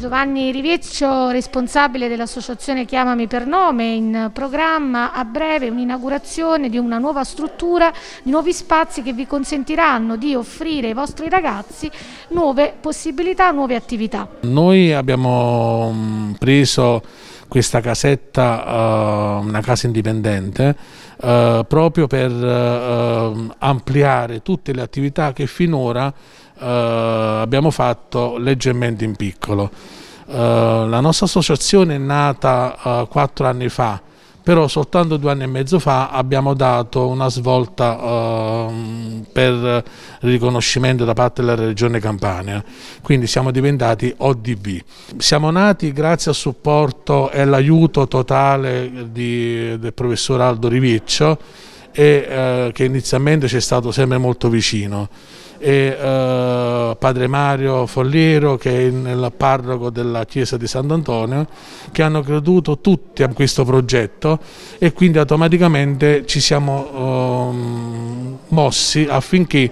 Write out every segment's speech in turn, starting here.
Giovanni Riveccio, responsabile dell'associazione Chiamami per nome, in programma a breve un'inaugurazione di una nuova struttura, di nuovi spazi che vi consentiranno di offrire ai vostri ragazzi nuove possibilità, nuove attività. Noi abbiamo mm, preso questa casetta, eh, una casa indipendente, eh, proprio per eh, ampliare tutte le attività che finora eh, abbiamo fatto leggermente in piccolo. Eh, la nostra associazione è nata eh, quattro anni fa, però soltanto due anni e mezzo fa abbiamo dato una svolta eh, per riconoscimento da parte della regione Campania, quindi siamo diventati ODB. Siamo nati grazie al supporto e all'aiuto totale di, del professor Aldo Riviccio e, eh, che inizialmente ci è stato sempre molto vicino e eh, padre Mario Folliero che è il parroco della chiesa di Sant'Antonio che hanno creduto tutti a questo progetto e quindi automaticamente ci siamo eh, mossi affinché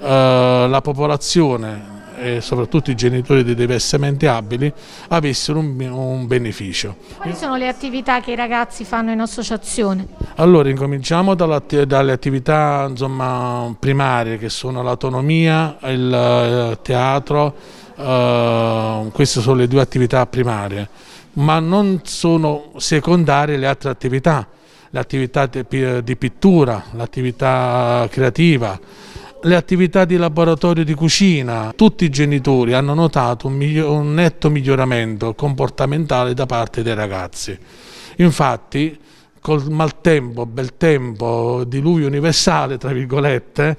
eh, la popolazione e soprattutto i genitori dei diversamente abili avessero un, un, beneficio. Quali sono le attività che i ragazzi fanno in associazione? Allora incominciamo dalle attività insomma, primarie che sono l'autonomia, il eh, teatro, eh, queste sono le due attività primarie ma non sono secondarie le altre attività, l'attività di pittura, l'attività creativa, le attività di laboratorio di cucina, tutti i genitori hanno notato un, miglio, un netto miglioramento comportamentale da parte dei ragazzi. Infatti, col maltempo, bel tempo, diluvio universale, tra virgolette,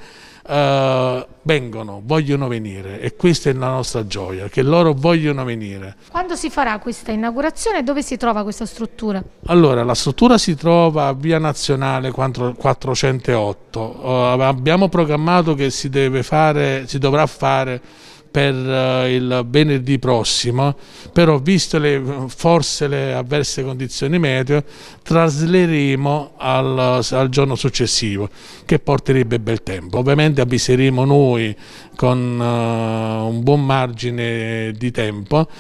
eh, vengono, vogliono venire e questa è la nostra gioia, che loro vogliono venire. Quando si farà questa inaugurazione? Dove si trova questa struttura? Allora, la struttura si trova a Via Nazionale 408. Eh, abbiamo programmato che si, fare, si dovrà fare per eh, il venerdì prossimo, però visto le, forse le avverse condizioni meteo, trasleremo al, al, giorno successivo, che porterebbe bel tempo. Ovviamente avviseremo noi con uh, un buon margine di tempo uh,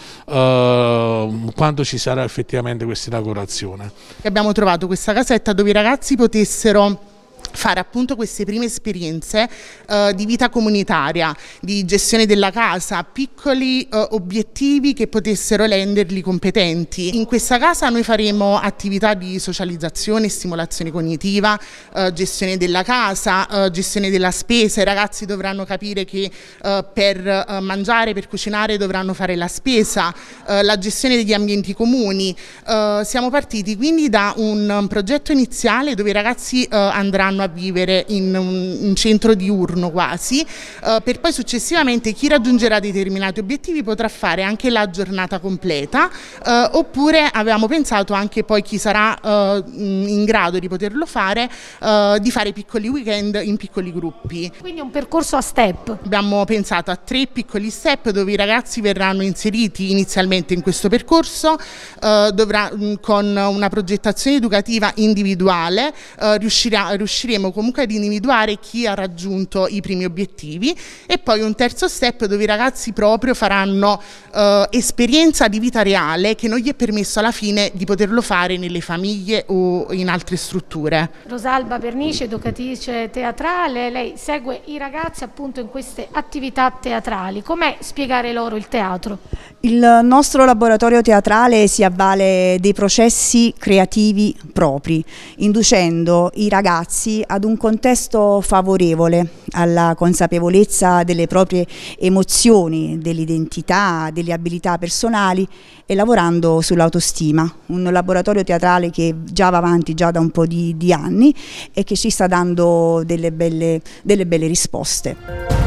quando ci sarà effettivamente questa inaugurazione. Abbiamo trovato questa casetta dove i ragazzi potessero fare appunto queste prime esperienze eh, di vita comunitaria, di gestione della casa, piccoli eh, obiettivi che potessero renderli competenti. In questa casa noi faremo attività di socializzazione, stimolazione cognitiva, eh, gestione della casa, eh, gestione della spesa, i ragazzi dovranno capire che eh, per eh, mangiare, per cucinare dovranno fare la spesa, la gestione degli ambienti comuni. siamo partiti quindi da un progetto iniziale dove i ragazzi andranno andranno a vivere in un centro diurno quasi, eh, per poi successivamente chi raggiungerà determinati obiettivi potrà fare anche la giornata completa, eh, oppure avevamo pensato anche poi chi sarà eh, in grado di poterlo fare, eh, di fare piccoli weekend in piccoli gruppi. Quindi un percorso a step. Abbiamo pensato a tre piccoli step dove i ragazzi verranno inseriti inizialmente in questo percorso, eh, dovrà, mm, con una progettazione educativa individuale, eh, riuscirà, riuscirà riusciremo comunque ad individuare chi ha raggiunto i primi obiettivi e poi un terzo step dove i ragazzi proprio faranno eh, esperienza di vita reale che non gli è permesso alla fine di poterlo fare nelle famiglie o in altre strutture. Rosalba Bernice, educatrice teatrale, lei segue i ragazzi appunto in queste attività teatrali. Com'è spiegare loro il teatro? Il nostro laboratorio teatrale si avvale dei processi creativi propri, inducendo i ragazzi ad un contesto favorevole alla consapevolezza delle proprie emozioni, dell'identità, delle abilità personali e lavorando sull'autostima, un laboratorio teatrale che già va avanti già da un po' di, di anni e che ci sta dando delle belle, delle belle risposte.